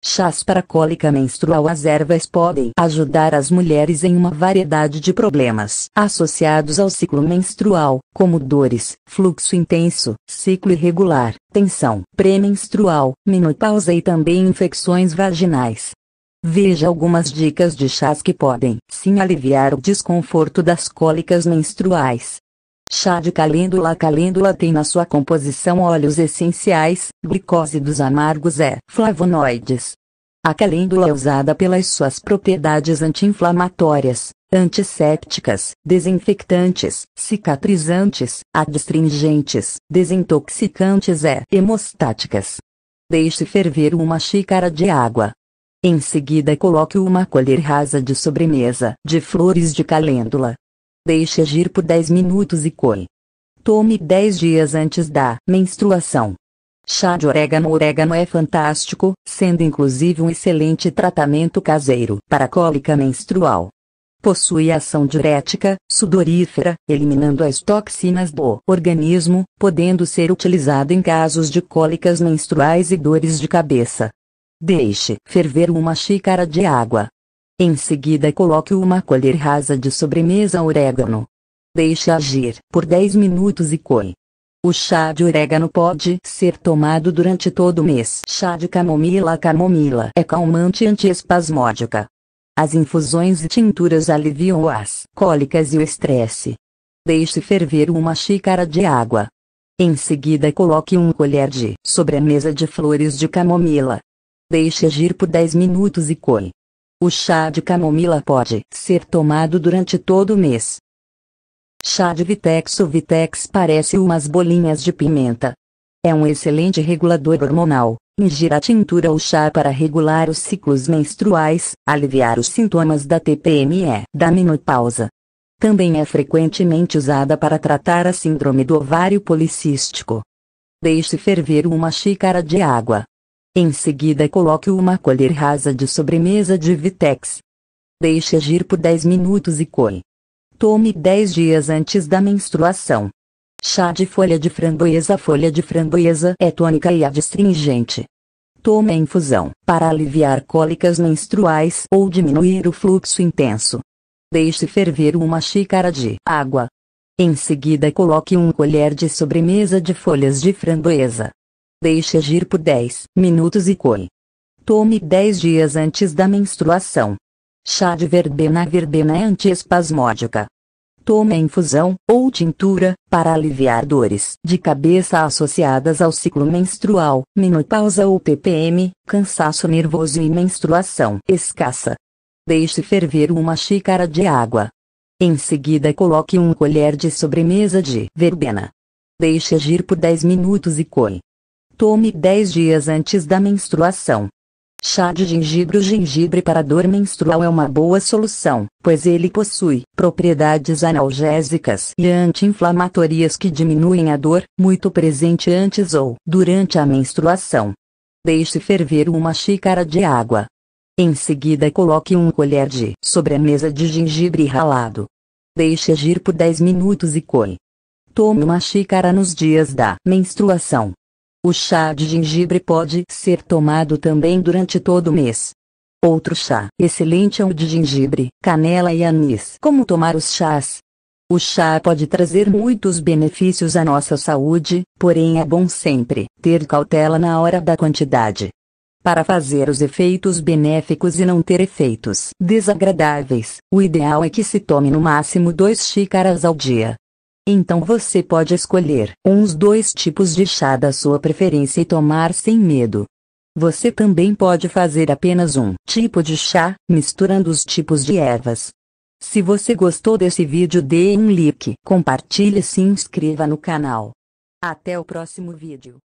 Chás para cólica menstrual As ervas podem ajudar as mulheres em uma variedade de problemas associados ao ciclo menstrual, como dores, fluxo intenso, ciclo irregular, tensão pré-menstrual, menopausa e também infecções vaginais. Veja algumas dicas de chás que podem sim aliviar o desconforto das cólicas menstruais. Chá de calêndula A calêndula tem na sua composição óleos essenciais, glicósidos amargos e flavonoides. A calêndula é usada pelas suas propriedades anti-inflamatórias, antissépticas, desinfectantes, cicatrizantes, adstringentes, desintoxicantes e hemostáticas. Deixe ferver uma xícara de água. Em seguida coloque uma colher rasa de sobremesa de flores de calêndula, Deixe agir por 10 minutos e coe. Tome 10 dias antes da menstruação. Chá de orégano Orégano é fantástico, sendo inclusive um excelente tratamento caseiro para cólica menstrual. Possui ação diurética, sudorífera, eliminando as toxinas do organismo, podendo ser utilizado em casos de cólicas menstruais e dores de cabeça. Deixe ferver uma xícara de água em seguida coloque uma colher rasa de sobremesa orégano. Deixe agir por 10 minutos e coe. O chá de orégano pode ser tomado durante todo o mês. Chá de camomila A camomila é calmante antiespasmódica. As infusões e tinturas aliviam as cólicas e o estresse. Deixe ferver uma xícara de água. Em seguida coloque um colher de sobremesa de flores de camomila. Deixe agir por 10 minutos e coe. O chá de camomila pode ser tomado durante todo o mês. Chá de Vitex O Vitex parece umas bolinhas de pimenta. É um excelente regulador hormonal. Ingira a tintura ou chá para regular os ciclos menstruais, aliviar os sintomas da TPME, da menopausa. Também é frequentemente usada para tratar a síndrome do ovário policístico. Deixe ferver uma xícara de água em seguida coloque uma colher rasa de sobremesa de Vitex. Deixe agir por 10 minutos e coe. Tome 10 dias antes da menstruação. Chá de folha de framboesa Folha de framboesa é tônica e adstringente. Tome a infusão para aliviar cólicas menstruais ou diminuir o fluxo intenso. Deixe ferver uma xícara de água. Em seguida coloque um colher de sobremesa de folhas de framboesa. Deixe agir por 10 minutos e coe. Tome 10 dias antes da menstruação. Chá de verbena Verbena é antiespasmódica. Tome a infusão, ou tintura, para aliviar dores de cabeça associadas ao ciclo menstrual, menopausa ou TPM, cansaço nervoso e menstruação escassa. Deixe ferver uma xícara de água. Em seguida coloque um colher de sobremesa de verbena. Deixe agir por 10 minutos e coe. Tome 10 dias antes da menstruação. Chá de gengibre O gengibre para dor menstrual é uma boa solução, pois ele possui propriedades analgésicas e anti-inflamatórias que diminuem a dor, muito presente antes ou durante a menstruação. Deixe ferver uma xícara de água. Em seguida coloque um colher de sobremesa de gengibre ralado. Deixe agir por 10 minutos e coe. Tome uma xícara nos dias da menstruação, o chá de gengibre pode ser tomado também durante todo o mês. Outro chá excelente é o de gengibre, canela e anis. Como tomar os chás? O chá pode trazer muitos benefícios à nossa saúde, porém é bom sempre ter cautela na hora da quantidade. Para fazer os efeitos benéficos e não ter efeitos desagradáveis, o ideal é que se tome no máximo 2 xícaras ao dia, então você pode escolher uns dois tipos de chá da sua preferência e tomar sem medo. Você também pode fazer apenas um tipo de chá, misturando os tipos de ervas. Se você gostou desse vídeo dê um like, compartilhe e se inscreva no canal. Até o próximo vídeo.